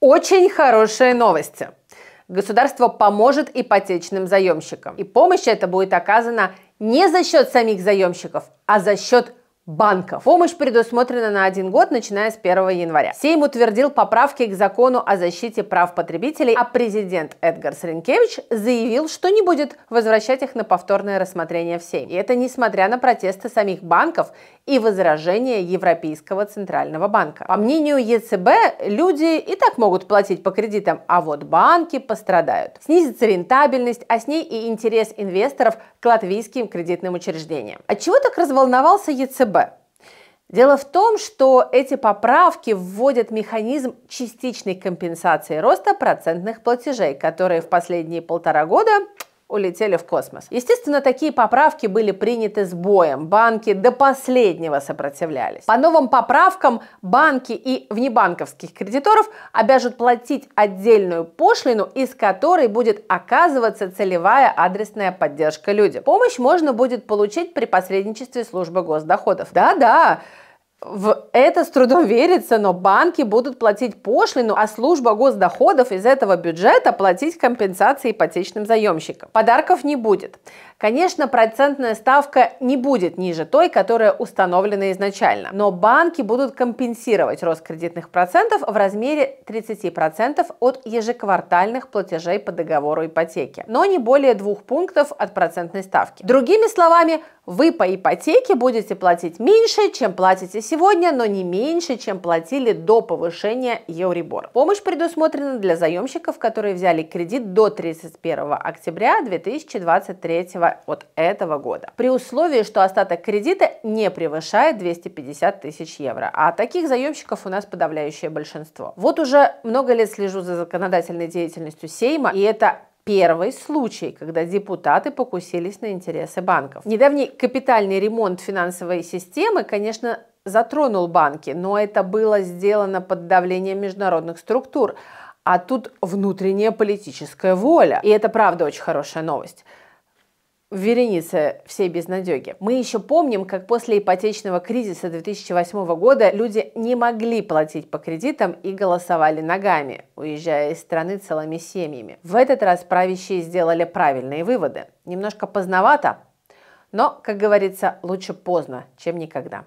Очень хорошие новости. Государство поможет ипотечным заемщикам. И помощь эта будет оказана не за счет самих заемщиков, а за счет банков. Помощь предусмотрена на один год, начиная с 1 января. Сейм утвердил поправки к закону о защите прав потребителей, а президент Эдгар Сренкевич заявил, что не будет возвращать их на повторное рассмотрение в Сейм. И это несмотря на протесты самих банков и возражения Европейского Центрального банка. По мнению ЕЦБ, люди и так могут платить по кредитам, а вот банки пострадают. Снизится рентабельность, а с ней и интерес инвесторов к латвийским кредитным учреждениям. От чего так разволновался ЕЦБ? Дело в том, что эти поправки вводят механизм частичной компенсации роста процентных платежей, которые в последние полтора года улетели в космос. Естественно, такие поправки были приняты с боем. Банки до последнего сопротивлялись. По новым поправкам банки и внебанковских кредиторов обяжут платить отдельную пошлину, из которой будет оказываться целевая адресная поддержка людям. Помощь можно будет получить при посредничестве службы госдоходов. Да-да, в это с трудом верится, но банки будут платить пошлину, а служба госдоходов из этого бюджета платить компенсации ипотечным заемщикам. Подарков не будет. Конечно, процентная ставка не будет ниже той, которая установлена изначально, но банки будут компенсировать рост кредитных процентов в размере 30% от ежеквартальных платежей по договору ипотеки, но не более двух пунктов от процентной ставки. Другими словами, вы по ипотеке будете платить меньше, чем платите сегодня, но не меньше, чем платили до повышения Евробор. Помощь предусмотрена для заемщиков, которые взяли кредит до 31 октября 2023 от этого года, при условии, что остаток кредита не превышает 250 тысяч евро. А таких заемщиков у нас подавляющее большинство. Вот уже много лет слежу за законодательной деятельностью Сейма, и это первый случай, когда депутаты покусились на интересы банков. Недавний капитальный ремонт финансовой системы, конечно, затронул банки, но это было сделано под давлением международных структур, а тут внутренняя политическая воля. И это правда очень хорошая новость. Вереница всей безнадеги. Мы еще помним, как после ипотечного кризиса 2008 года люди не могли платить по кредитам и голосовали ногами, уезжая из страны целыми семьями. В этот раз правящие сделали правильные выводы. Немножко поздновато, но, как говорится, лучше поздно, чем никогда.